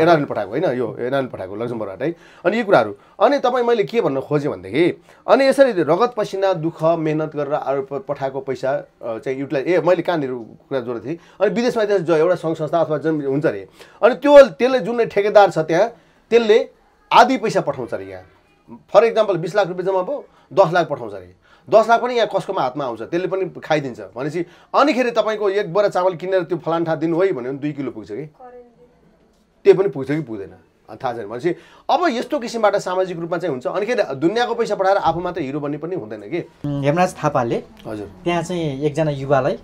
एनआरएल पठाएको होइन यो एनआरएल पठाएको लक्जमबर्गबाट है अनि यी कुराहरू अनि तपाईँ मैले के भन्न खोजेँ भनेदेखि अनि यसरी रगत पसिना दुःख मेहनत गरेर पठाएको पैसा चाहिँ युटिलाइज ए मैले कहाँनिर कुरा जोडेको थिएँ अनि विदेशमा त्यस एउटा सङ्घ संस्था अथवा जुन हुन्छ अरे अनि त्यो त्यसले जुन ठेकेदार छ त्यहाँ त्यसले आधी पैसा पठाउँछ अरे यहाँ फर इक्जाम्पल बिस लाख रुपियाँ जम्मा भयो दस लाख पठाउँछ अरे दस लाख पनि यहाँ कसकोमा हातमा आउँछ त्यसले पनि खाइदिन्छ भनेपछि अनिखेरि तपाईँको एक बोरा चामल किनेर त्यो फलान ठा दिनु है भन्यो भने दुई किलो पुग्छ कि त्यो पनि पुग्छ कि पुग्दैन थाहा छैन भनेपछि अब यस्तो किसिमबाट सामाजिक रूपमा चाहिँ हुन्छ अनिखेरि दुनियाँको पैसा पठाएर आफू मात्रै हिरो बन्ने पनि हुँदैन कि हेमराज थापाले हजुर त्यहाँ चाहिँ एकजना युवालाई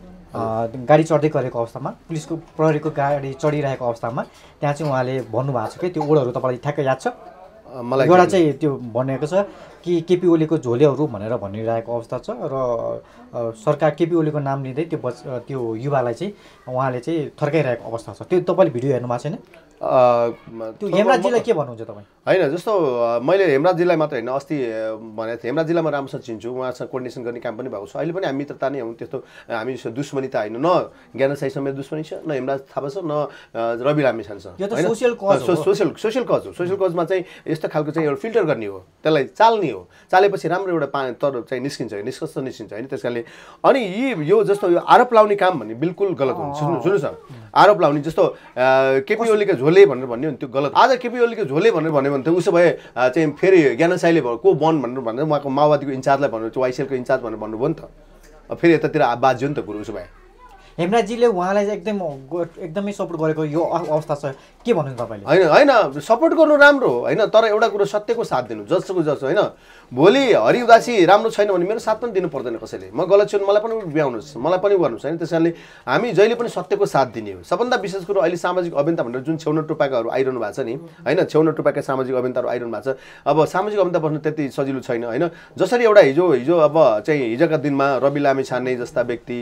गाडी चढ्दै गरेको अवस्थामा पुलिसको प्रहरीको गाडी चढिरहेको अवस्थामा त्यहाँ चाहिँ उहाँले भन्नुभएको छ कि त्यो ओडहरू तपाईँलाई ठ्याक्कै याद छ मलाई एउटा चाहिँ त्यो भनेको छ के केपी ओलीको झोलेहरू भनेर भनिरहेको अवस्था छ र सरकार केपी ओलीको नाम लिँदै त्यो बच त्यो युवालाई चाहिँ उहाँले चाहिँ थर्काइरहेको अवस्था छ त्यो तपाईँले भिडियो हेर्नु भएको छैन त्यो हेमराजीलाई के भन्नुहुन्छ तपाईँ होइन जस्तो मैले हेमराजीलाई मात्र होइन अस्ति भनेको थिएँ हेमराजीलाई म राम्रोसँग चिन्छु उहाँसँग कोर्डिनेसन गर्ने काम पनि भएको छ अहिले पनि हामी मित्रता नै हौँ त्यस्तो हामी दुश्मनी त होइन न ज्ञान साईसँग दुश्मनी छ न हेमराज थापा छ न रवि लामेछान छ सोसियल सोसियल कज हो सोसियल कजमा चाहिँ यस्तो खालको चाहिँ एउटा फिल्टर गर्ने हो त्यसलाई चाल्ने हो चालेपछि राम्रो एउटा पा तर चाहिँ निस्किन्छ निष्कर्ष निस्किन्छ होइन त्यस कारणले अनि यी यो जस्तो यो आरोप लाउने काम भन्ने बिल्कुल गलत हुन्छ सुन्नुहोस् सर आरोप लाउने जस्तो केपी ओलीको झोल झोले भनेर भन्यो भने त्यो गलत आज केपी ओलीको झोले भनेर भन्यो भने त उसो भए चाहिँ फेरि ज्ञानसाईले को बन भनेर भनेर उहाँको माओवादीको इन्चार्जलाई भन्नु वाइसिएलको इन्चार्ज भनेर भन्नुभयो नि त फेरि यतातिर बाज्यो नि त कुरो उसो भए हेमराजीले उहाँलाई एकदम एकदमै सपोर्ट गरेको यो अवस्था छ के भन्नुहुन्छ तपाईँले होइन होइन सपोर्ट गर्नु राम्रो हो होइन तर एउटा कुरो सत्यको साथ दिनु जसको जसो होइन भोलि हरि उदासी राम्रो छैन भने मेरो साथ पनि दिनु पर्दैन कसैले म गलत छु मलाई पनि ब्याउनुहोस् मलाई पनि गर्नुहोस् होइन त्यस कारणले हामी जहिले पनि सत्यको साथ दिने हो सबभन्दा विशेष कुरो अहिले सामाजिक अभियन्ता भनेर जुन छेउन टुपाकाहरू आइरहनु भएको छ नि होइन छेउन टुपाका सामाजिक अभियन्ताहरू आइरहनु भएको छ अब सामाजिक अभियन्ता बस्नु त्यति सजिलो छैन होइन जसरी एउटा हिजो हिजो अब चाहिँ हिजोका दिनमा रवि लामे छाने जस्ता व्यक्ति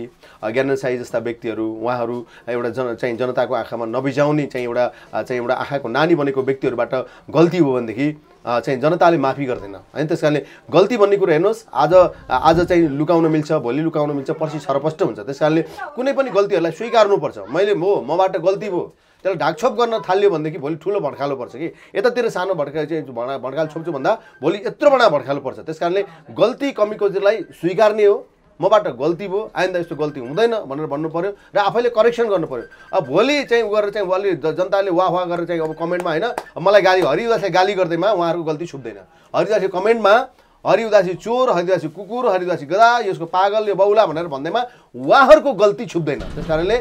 ज्ञान साई जस्ता व्यक्तिहरू उहाँहरू एउटा जन चाहिँ जनताको आँखामा नबिजाउने चाहिँ एउटा चाहिँ एउटा आँखाको नानी बनेको व्यक्तिहरूबाट गल्ती हो भनेदेखि चाहिँ जनताले माफी गर्दैन होइन त्यस कारणले गल्ती भन्ने कुरो हेर्नुहोस् आज आज चाहिँ लुकाउन मिल्छ भोलि लुकाउन मिल्छ पर्सि छरपष्ट हुन्छ त्यस कारणले कुनै पनि गल्तीहरूलाई स्वीकार्नुपर्छ मैले हो मबाट गल्ती भयो त्यसलाई ढाकछोप गर्न थाल्यो भनेदेखि भोलि ठुलो भड्कालो पर्छ कि यतातिर सानो भड्का चाहिँ भड्काल छोप्छु भन्दा भोलि यत्रो बडा भड्कालो पर्छ त्यस कारणले गल्ती कमीको चाहिँ स्वीकार्ने हो मबाट गल्ती भयो आइन्दा यस्तो गल्ती हुँदैन भनेर भन्नु पऱ्यो र आफैले करेक्सन गर्नु पऱ्यो अब भोलि चाहिँ उ गरेर चाहिँ उहाँले जनताले वाह वाह गरेर चाहिँ अब कमेन्टमा होइन मलाई गाली उदासी गाली गर्दैमा उहाँहरूको गल्ती छुप्दैन हरिदासी कमेन्टमा हरिउदासी चोर हरिदासी कुकुर हरिदासी गदा यसको पागल यो बौला भनेर भन्दैमा उहाँहरूको गल्ती छुप्दैन त्यस कारणले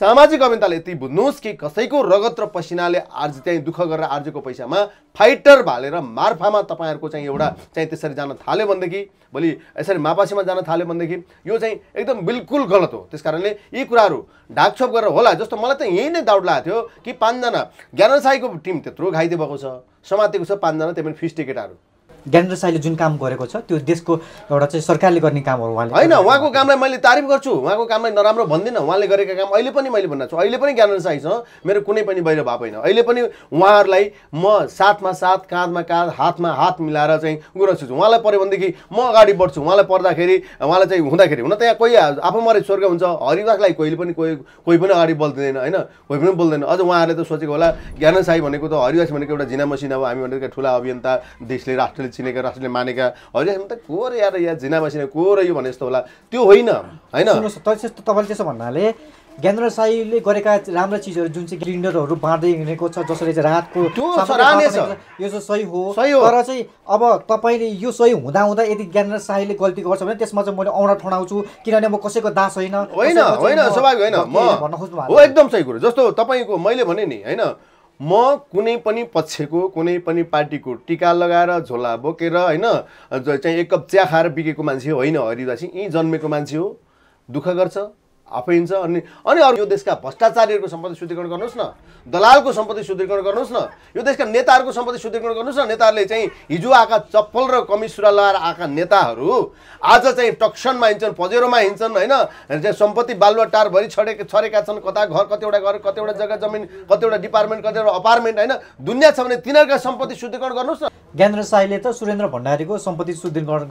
सामाजिक अभियन्ताले यति बुझ्नुहोस् कि कसैको रगत र पसिनाले आर्ज चाहिँ दुःख गरेर आर्जेको पैसामा फाइटर भालेर मार्फामा तपाईँहरूको चाहिँ एउटा चाहिँ त्यसरी जान थाल्यो भनेदेखि भोलि यसरी मापासीमा जान थाल्यो भनेदेखि यो चाहिँ एकदम बिल्कुल गलत हो त्यस कारणले यी कुराहरू ढाकछोप गरेर होला जस्तो मलाई त यहीँ नै डाउट लागेको थियो कि पाँचजना ज्ञानसाईको टिम त्यत्रो घाइते भएको छ समातेको छ पाँचजना त्यही पनि फिस टिकेटाहरू ज्ञानेन्द्र साईले जुन काम गरेको छ त्यो देशको एउटा चाहिँ सरकारले गर्ने काम हो उहाँले होइन उहाँको कामलाई मैले तारिफ गर्छु उहाँको कामलाई नराम्रो भन्दिनँ उहाँले गरेका काम अहिले पनि मैले भन्न छु अहिले पनि ज्ञानेन्द्र साईसँग मेरो कुनै पनि बहिरो भएको होइन अहिले पनि उहाँहरूलाई म साथमा साथ काँधमा काँध हातमा हात मिलाएर चाहिँ छु उहाँलाई पऱ्यो भनेदेखि म अगाडि बढ्छु उहाँलाई पर्दाखेरि उहाँलाई चाहिँ हुँदाखेरि हुन त यहाँ कोही आफू मरे स्वर्ग हुन्छ हरिवासलाई कोहीले पनि कोही कोही पनि अगाडि बोल्दैन होइन कोही पनि बोल्दैन अझ उहाँहरूले त सोचेको होला ज्ञानेन्द्र साई भनेको त हरिवास भनेको एउटा जिना मसिना अब हामी भनेको ठुला अभियन्ता देशले राष्ट्रले चिनेका राष्ट्रले मानेका होइन त को र या या झिना मासिना को र यो भने जस्तो होला त्यो होइन होइन तपाईँले त्यसो भन्नाले ज्ञानेन्द्र साईले गरेका राम्रा चिजहरू जुन चाहिँ ग्रिन्डरहरू बाँड्दै हिँडेको छ जसले चाहिँ रातको यो चाहिँ सही हो सही हो तर चाहिँ अब तपाईँले यो सही हुँदा हुँदा यदि ज्ञानेन्द्र साईले गल्ती गर्छ भने त्यसमा चाहिँ मैले औँडा ठोडाउँछु किनभने म कसैको दास होइन होइन होइन स्वाभाविक होइन म एकदम सही कुरो जस्तो तपाईँको मैले भने नि होइन म कुनै पनि पक्षको कुनै पनि पार्टीको टिका लगाएर झोला बोकेर होइन चाहिँ एक कप चिया खाएर बिकेको मान्छे होइन हरिदासी यहीँ जन्मेको मान्छे हो दुःख गर्छ आफै आफैन्छ अनि अनि अरू यो देशका भ्रष्टाचारीहरूको सम्पत्ति शुद्धिकरण गर्नुहोस् न दलालको सम्पत्ति शुद्धिकरण गर्नुहोस् न यो देशका नेताहरूको सम्पत्ति शुद्धिकरण गर्नुहोस् न नेताहरूले चाहिँ हिजो आएका चप्पल र सुरा लगाएर आएका नेताहरू आज चाहिँ टक्सनमा हिँड्छन् पजेरोमा हिँड्छन् होइन सम्पत्ति बालुवा बालुवाटारभरि छडेको छरेका छन् कता घर कतिवटा घर कतिवटा जग्गा जमिन कतिवटा डिपार्टमेन्ट कतिवटा अपार्टमेन्ट होइन दुनियाँ छ भने तिनीहरूका सम्पत्ति शुद्धिकरण गर्नुहोस् न ज्ञानेन्द्र शाहीले त सुरेन्द्र भण्डारीको सम्पत्ति शुद्धिकरण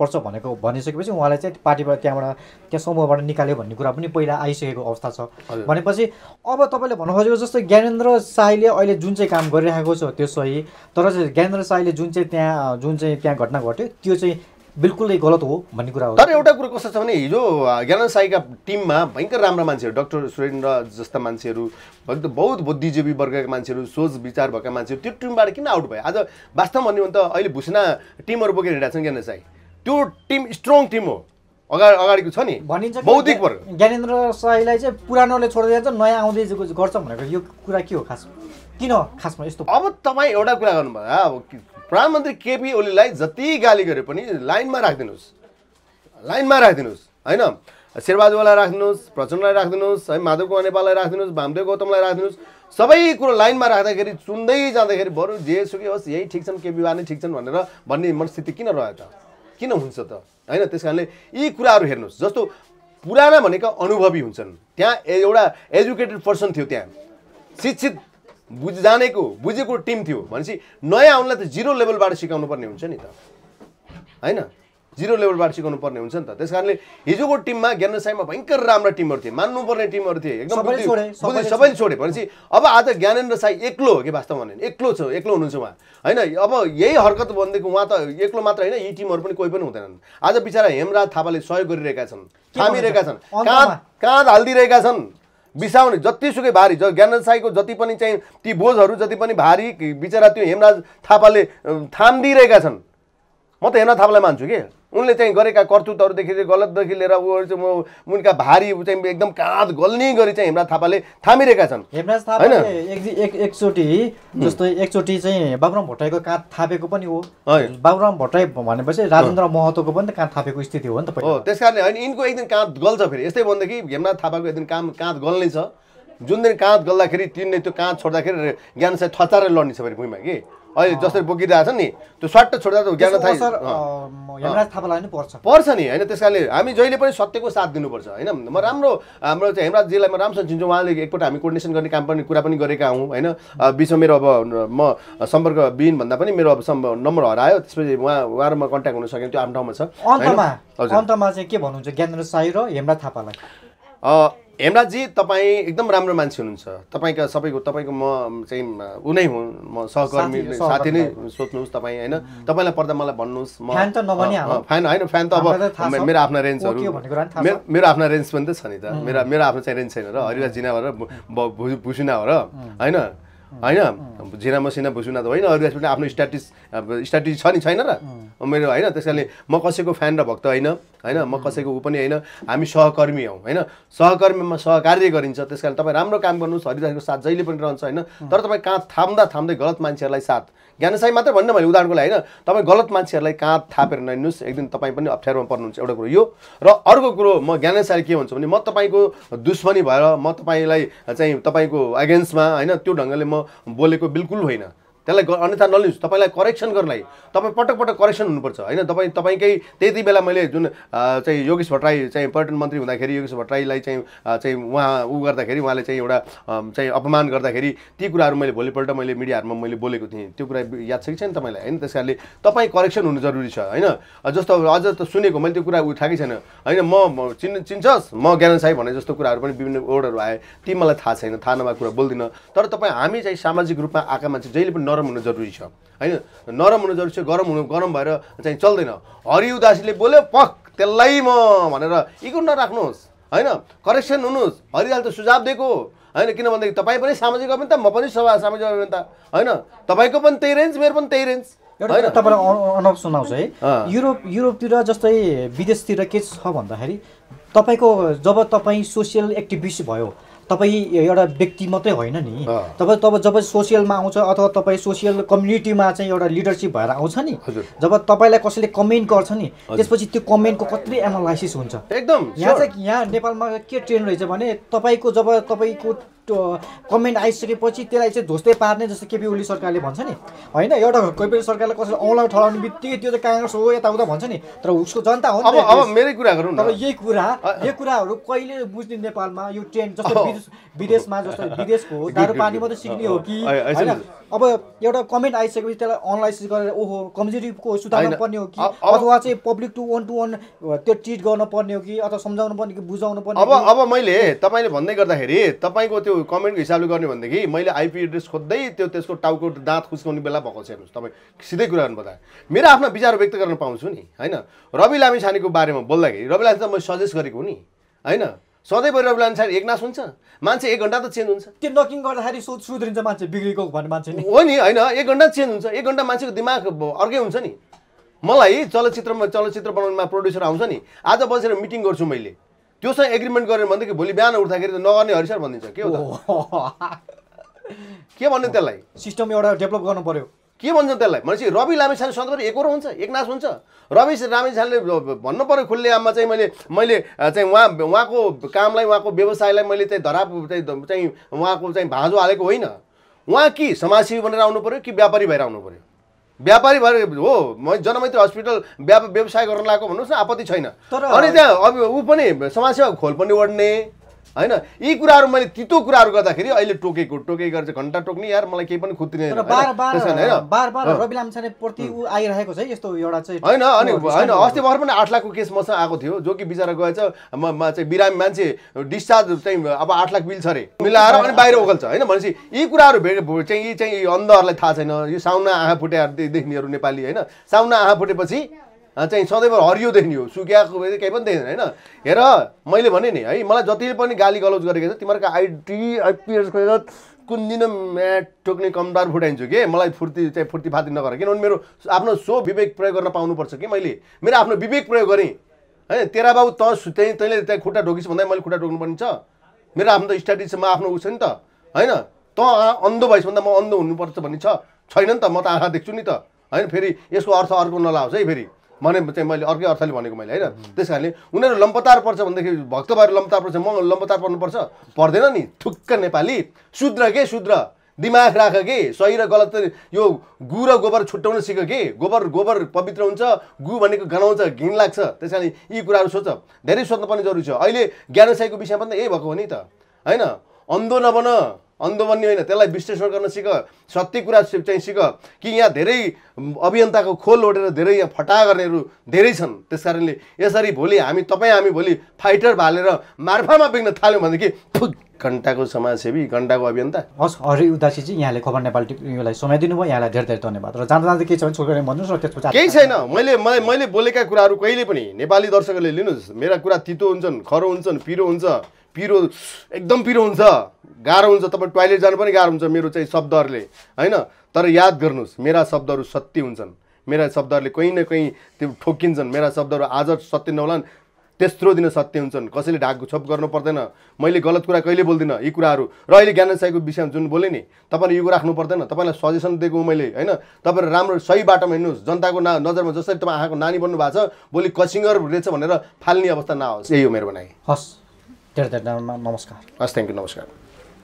पर्छ भनेको भनिसकेपछि उहाँलाई चाहिँ पार्टीबाट त्यहाँबाट त्यहाँ समूहबाट निकाल्यो भन्ने कुरा पनि पहिला आइसकेको अवस्था छ भनेपछि अब तपाईँले भन्नु खोजेको जस्तो ज्ञानेन्द्र साईले अहिले जुन चाहिँ काम गरिरहेको छ त्यो सही तर चाहिँ ज्ञानेन्द्र साईले जुन चाहिँ त्यहाँ जुन चाहिँ त्यहाँ घटना घट्यो त्यो चाहिँ बिल्कुलै गलत हो भन्ने कुरा हो तर एउटा कुरो कस्तो छ भने हिजो ज्ञान साईका टिममा भयङ्कर राम्रो मान्छेहरू डक्टर सुरेन्द्र जस्ता मान्छेहरू भयो बहुत बुद्धिजीवी वर्गका मान्छेहरू सोच विचार भएका मान्छेहरू त्यो टिमबाट किन आउट भयो आज वास्तव भन्यो भने त अहिले भुसना टिमहरू बोकेर हिँडेका छन् ज्ञान साई त्यो टिम स्ट्रङ टिम हो अगाडि अगाडिको छ नि भनिन्छ बौद्धिक वर्ग ज्ञानेन्द्र शाहीलाई चाहिँ पुरानोले छोडेर जान्छ नयाँ आउँदै गर्छ भनेको यो कुरा के हो खास किन खासमा यस्तो अब तपाईँ एउटा कुरा गर्नुभयो अब प्रधानमन्त्री केपी ओलीलाई जति गाली गरे पनि लाइनमा राखिदिनुहोस् लाइनमा राखिदिनुहोस् होइन शेरबहादुरलाई राखिदिनुहोस् प्रचण्डलाई राखिदिनुहोस् है माधव कुमार नेपाललाई राखिदिनुहोस् भामदेव गौतमलाई राखिदिनुहोस् सबै कुरो लाइनमा राख्दाखेरि चुन्दै जाँदाखेरि बरु जे जेसुकै होस् यही ठिक छन् केपी बा नै ठिक छन् भनेर भन्ने मनस्थिति किन रह्यो त किन हुन्छ त होइन त्यस कारणले यी कुराहरू हेर्नुहोस् जस्तो पुराना भनेका अनुभवी हुन्छन् त्यहाँ एउटा एजुकेटेड पर्सन थियो त्यहाँ शिक्षित बुझ जानेको बुझेको टिम थियो भनेपछि नयाँ आउनलाई त जिरो लेभलबाट सिकाउनु पर्ने हुन्छ नि त होइन जिरो लेभलबाट सिकाउनु पर्ने हुन्छ नि त त्यस कारणले हिजोको टिममा ज्ञानेन्द्र भयङ्कर राम्रा टिमहरू थिए मान्नुपर्ने टिमहरू थिए एकदम सबैले छोडे भनेपछि अब आज ज्ञानेन्द्र साई एक्लो हो कि वास्तवमा भने एक्लो छ एक्लो हुनुहुन्छ उहाँ होइन अब यही हरकत भनेदेखि उहाँ त एक्लो मात्र होइन यी टिमहरू पनि कोही पनि हुँदैनन् आज बिचरा हेमराज थापाले सहयोग गरिरहेका छन् थामिरहेका छन् काँध काँध हालिदिइरहेका छन् बिसाउने जतिसुकै भारी ज ज्ञानेन्द्र साईको जति पनि चाहिँ ती बोझहरू जति पनि भारी बिचरा त्यो हेमराज थापाले थाम छन् म त हेमराज थापालाई मान्छु कि उनले चाहिँ गरेका कर्तुतहरूदेखि गलतदेखि लिएर उहरू चाहिँ उनका भारी चाहिँ एकदम काँध गल्ने गरी चाहिँ हेमराज थापाले थामिरहेका छन् हेमराज थापा एक एकचोटि जस्तै एकचोटि चाहिँ बाबुराम भट्टाईको काँध थापेको पनि हो बाबुराम भट्टाई भनेपछि राजेन्द्र महतोको पनि काँध थापेको स्थिति हो नि त हो त्यस कारणले होइन यिनको एक दिन काँध गल्छ फेरि यस्तै भनेदेखि हेमराज थापाको एकदिन काम काँध गल्ने छ जुन दिन काँध गल्दाखेरि तिनले त्यो काँध छोड्दाखेरि ज्ञान सायद थचारेर लड्ने छ फेरि भुइँमा कि अहिले जसरी छ नि त्यो स्वाट छोड्दा त ज्ञान थाहा हेमराज थापालाई नै पर्छ पर्छ नि होइन त्यस कारणले हामी जहिले पनि सत्यको साथ दिनुपर्छ होइन म राम्रो हाम्रो चाहिँ हेमराज म राम्रोसँग चिन्छु उहाँले एकपल्ट हामी कोर्डिनेसन गर्ने काम पनि कुरा पनि गरेका हौँ होइन बिचमा मेरो अब म सम्पर्क बिन भन्दा पनि मेरो अब नम्बर हरायो त्यसपछि उहाँ उहाँ म कन्ट्याक्ट हुन सकेन त्यो आफ्नो ठाउँमा छ अन्तमा अन्तमा चाहिँ के भन्नुहुन्छ ज्ञानेन्द्र साई र हेमराज थापालाई हेमराजी तपाईँ एकदम राम्रो मान्छे हुनुहुन्छ तपाईँका सबैको तपाईँको म चाहिँ ऊ नै हुँ म सहकर्मी साथी नै सोध्नुहोस् तपाईँ होइन तपाईँलाई पर्दा मलाई भन्नुहोस् म फ्यान होइन फ्यान त अब मेरो आफ्ना रेन्जहरू मेरो आफ्ना रेन्ज पनि त छ नि त मेरो मेरो आफ्नो चाहिँ रेन्ज छैन र हरिराज जिना भएर भुसिना हो र होइन होइन झिना मसिना भुसुना त होइन अरू एस्पेक्ट आफ्नो स्ट्राटिज स्ट्राटेजी छ नि छैन र मेरो होइन त्यस कारणले म कसैको फ्यान र भक्त होइन होइन म कसैको ऊ पनि होइन हामी सहकर्मी हौँ होइन सहकर्मीमा सहकार्य गरिन्छ त्यस कारण तपाईँ राम्रो काम गर्नुहोस् हरिदासको साथ जहिले पनि रहन्छ होइन तर तपाईँ कहाँ थाम्दा थाम्दै गलत मान्छेहरूलाई साथ ज्ञानसाई मात्र भन्न मैले उदाहरणको लागि होइन तपाईँ गलत मान्छेहरूलाई कहाँ थापेर नहिनुहोस् एक दिन तपाईँ पनि अप्ठ्यारोमा पर्नुहुन्छ एउटा कुरो यो र अर्को कुरो म ज्ञानसाई के भन्छु भने म तपाईँको दुश्मनी भएर म तपाईँलाई चाहिँ तपाईँको एगेन्स्टमा होइन त्यो ढङ्गले म बोलेको बिल्कुल होइन त्यसलाई अन्यथा नलिनुहोस् तपाईँलाई करेक्सन गर्नलाई तपाईँ पटक पटक करेक्सन हुनुपर्छ होइन तपाईँ तपाईँकै त्यति बेला मैले जुन चाहिँ योगेश भट्टराई चाहिँ पर्यटन मन्त्री हुँदाखेरि योगेश भट्टराईलाई चाहिँ चाहिँ उहाँ ऊ गर्दाखेरि उहाँले चाहिँ एउटा चाहिँ अपमान गर्दाखेरि ती कुराहरू मैले भोलिपल्ट मैले मिडियाहरूमा मैले बोलेको थिएँ त्यो कुरा याद छ कि छैन तपाईँलाई होइन त्यस कारणले तपाईँ करेक्सन हुनु जरुरी छ होइन जस्तो अझ त सुनेको मैले त्यो कुरा उठाएकै छैन होइन म चिन् चिन्छस् म ज्ञान साई भने जस्तो कुराहरू पनि विभिन्न वर्डहरू आए ती मलाई थाहा छैन थाहा नभएको कुरा बोल्दिनँ तर तपाईँ हामी चाहिँ सामाजिक रूपमा आएका मान्छे जहिले पनि नरम हुनु जरुरी छ होइन नरम हुनु जरुरी छ गरम हुनु गरम भएर चाहिँ चल्दैन हरि उदासीले बोल्यो पख त्यसलाई म भनेर इगो नराख्नुहोस् होइन करेक्सन हुनुहोस् हरिदाल त सुझाव दिएको होइन किन भन्दाखेरि तपाईँ पनि सामाजिक अभियन्ता म पनि सभा सामाजिक अभियन्ता होइन तपाईँको पनि त्यही रेन्ज मेरो पनि त्यही रेन्ज तपाईँलाई अनक सुनाउँछु है युरोप युरोपतिर जस्तै विदेशतिर के छ भन्दाखेरि तपाईँको जब तपाईँ सोसियल एक्टिभिस्ट भयो तपाईँ एउटा व्यक्ति मात्रै होइन नि तपाईँ तपाईँ जब सोसियलमा आउँछ अथवा तपाईँ सोसियल कम्युनिटीमा चाहिँ एउटा लिडरसिप भएर आउँछ नि जब तपाईँलाई कसैले कमेन्ट गर्छ नि त्यसपछि त्यो कमेन्टको कति एनालाइसिस हुन्छ एकदम यहाँ चाहिँ यहाँ नेपालमा के ट्रेन्ड रहेछ भने तपाईँको जब तपाईँको कमेन्ट आइसकेपछि त्यसलाई चाहिँ धोस्तै पार्ने जस्तो केपी ओली सरकारले भन्छ नि होइन एउटा कोही सरकारले सरकारलाई कसैले औँला ठलाउने बित्तिकै त्यो चाहिँ काङ्ग्रेस हो यताउता भन्छ नि तर उसको जनता हो अब अब मेरै कुरा गरौँ तर यही कुरा यही कुराहरू कहिले बुझ्ने नेपालमा यो ट्रेन्ड जस्तो विदेशमा जस्तो विदेशको दारू पानी मात्रै सिक्ने हो कि होइन अब एउटा कमेन्ट आइसकेपछि त्यसलाई अनलाइसिस गरेर ओहो कमजोरीको सुधार्नु पर्ने हो कि अथवा चाहिँ public to one to one त्यो ट्रिट पर्ने हो कि अथवा सम्झाउनु पर्ने कि बुझाउनु पर्ने अब अब मैले तपाईँले भन्दै गर्दाखेरि तपाईँको त्यो कमेन्टको हिसाबले गर्ने भनेदेखि मैले आइपी एड्रेस खोज्दै त्यो त्यसको टाउको दाँत खुस्काउने बेला भएको छ हेर्नुहोस् तपाईँ सिधै गर्नु पर्दा मेरो आफ्नो विचार व्यक्त गर्न पाउँछु नि होइन रवि लामिछानेको बारेमा बोल्दाखेरि रवि लामिछाने मैले सजेस्ट गरेको हो नि होइन सधैँभरि रवि लामी एक एकनास हुन्छ मान्छे एक घन्टा त चेन्ज हुन्छ त्यो नकिङ गर्दाखेरि सोच सुध्रिन्छ मान्छे बिग्रेको भन्ने मान्छे हो नि होइन एक घन्टा चेन्ज हुन्छ एक घन्टा मान्छेको दिमाग अर्कै हुन्छ नि मलाई चलचित्रमा चलचित्र बनाउनुमा प्रड्युसर आउँछ नि आज बसेर मिटिङ गर्छु मैले त्योसँग एग्रिमेन्ट गरेर भनेदेखि भोलि बिहान उठ्दाखेरि त नगर्ने हरिसर भनिदिन्छ के हो के भन्नु त्यसलाई सिस्टम एउटा डेभलप गर्नु पऱ्यो के भन्छ त्यसलाई भनेपछि रवि लामेछाने सधैँभरि एक हुन्छ एकनाश हुन्छ रवि लामेछानेले भन्नु पऱ्यो खुल्ले आममा चाहिँ मैले मैले चाहिँ उहाँ उहाँको कामलाई उहाँको व्यवसायलाई मैले चाहिँ धराप चाहिँ चाहिँ उहाँको चाहिँ भाँजो हालेको होइन उहाँ कि समाजसेवी बनेर आउनु पऱ्यो कि व्यापारी भएर आउनु पऱ्यो व्यापारी भएर हो म जनमैत्री हस्पिटल व्याप व्यवसाय गर्न लागेको भन्नुहोस् न आपत्ति छैन तर अनि त्यहाँ अब ऊ पनि समाजसेवा खोल पनि ओढ्ने होइन यी कुराहरू मैले तितो कुराहरू गर्दाखेरि अहिले टोकेको टोके गर्छ घन्टा टोक्ने यार मलाई केही पनि खुत्तिने होइन अनि होइन अस्ति भर्खर पनि आठ लाखको केस मसँग आएको थियो जो कि बिचरा गएछ चाहिँ बिरामी मान्छे डिस्चार्ज चाहिँ अब आठ लाख बिल छ अरे मिलाएर अनि बाहिर ओगल्छ होइन भनेपछि यी कुराहरू भेट चाहिँ यी चाहिँ अन्धहरूलाई थाहा छैन यो साउना आँखा देख्नेहरू नेपाली होइन साउना आँखा फुटेपछि चाहिँ सधैँभर हरियो देख्ने हो सुकियाको केही पनि देख्दैन होइन हेर मैले भने नि है मलाई जतिले पनि गाली गलौज गरेको छ तिमीहरूको आइडी आइपिएस कुन दिन म्याट टोक्ने कमदार फुटाइन्छु कि मलाई फुर्ती चाहिँ फुर्ती फाती नगर किनभने मेरो आफ्नो सो विवेक प्रयोग गर्न पाउनुपर्छ कि मैले मेरो आफ्नो विवेक प्रयोग गरेँ है तेरा बाबु तँ त्यहीँ तैँले त्यहाँ खुट्टा ढोकिस् भन्दा मैले खुट्टा ढोक्नु पर्ने छ मेरो आफ्नो त म आफ्नो उस नि त होइन त अन्धो भएछ भन्दा म अन्धो हुनुपर्छ भन्ने छ छैन नि त म त आँखा देख्छु नि त होइन फेरि यसको अर्थ अर्को नलाओस् है फेरि भने चाहिँ मैले अर्कै अर्थले भनेको मैले होइन त्यस कारणले उनीहरू लम्पतार पर्छ भनेदेखि भएर लम्पतार पर्छ म लम्पतार पर्नुपर्छ पर्दैन नि ठुक्क नेपाली शुद्र के शुद्र दिमाग राख कि सही र गलत यो गु र गोबर छुट्याउन सिक कि गोबर गोबर पवित्र हुन्छ गु भनेको गनाउँछ घिन लाग्छ त्यस कारणले यी कुराहरू सोच धेरै सोध्नुपर्ने जरुरी छ अहिले ज्ञानसाईको विषयमा पनि त यही भएको हो नि त होइन अन्धो नबन अन्ध बन्ने होइन त्यसलाई विश्लेषण गर्न सिक सत्य कुरा चाहिँ सिक कि यहाँ धेरै अभियन्ताको खोल ओढेर धेरै यहाँ फटा गर्नेहरू धेरै छन् त्यस कारणले यसरी भोलि हामी तपाईँ हामी भोलि फाइटर भालेर मार्फामा बेग्न थाल्यौँ भनेदेखि घन्टाको समाजसेवी घन्टाको अभियन्ता हस् हरि उदासीजी यहाँले खबर नेपाल टिभीलाई समय दिनुभयो यहाँलाई धेरै धेरै धन्यवाद र जाँदा जाँदा के छ भने भन्नुहोस् न त्यसको केही छैन मैले मलाई मैले बोलेका कुराहरू कहिले पनि नेपाली दर्शकहरूले लिनुहोस् मेरा कुरा तितो हुन्छन् खरो हुन्छन् पिरो हुन्छ पिरो एकदम पिरो हुन्छ गाह्रो हुन्छ तपाईँ टोइलेट जानु पनि गाह्रो हुन्छ मेरो चाहिँ शब्दहरूले होइन तर याद गर्नुहोस् मेरा शब्दहरू सत्य हुन्छन् मेरा शब्दहरूले कहीँ न कहीँ त्यो ठोकिन्छन् मेरा शब्दहरू आज सत्य नहोलान् तेस्रो दिन सत्य हुन्छन् कसैले छोप गर्नु पर्दैन मैले गलत कुरा कहिले बोल्दिनँ यी कुराहरू र अहिले ज्ञान साईको विषयमा जुन बोलेँ नि तपाईँले यो राख्नु पर्दैन तपाईँलाई सजेसन दिएको मैले होइन तपाईँहरू राम्रो सही बाटोमा हिँड्नुहोस् जनताको ना नजरमा जसरी तपाईँ आँखाको नानी बन्नु भएको छ भोलि कसिङ्गर रहेछ भनेर फाल्ने अवस्था नआओस् यही हो मेरो भनाइ हस् ダラダラ、ナマスカ。アステンク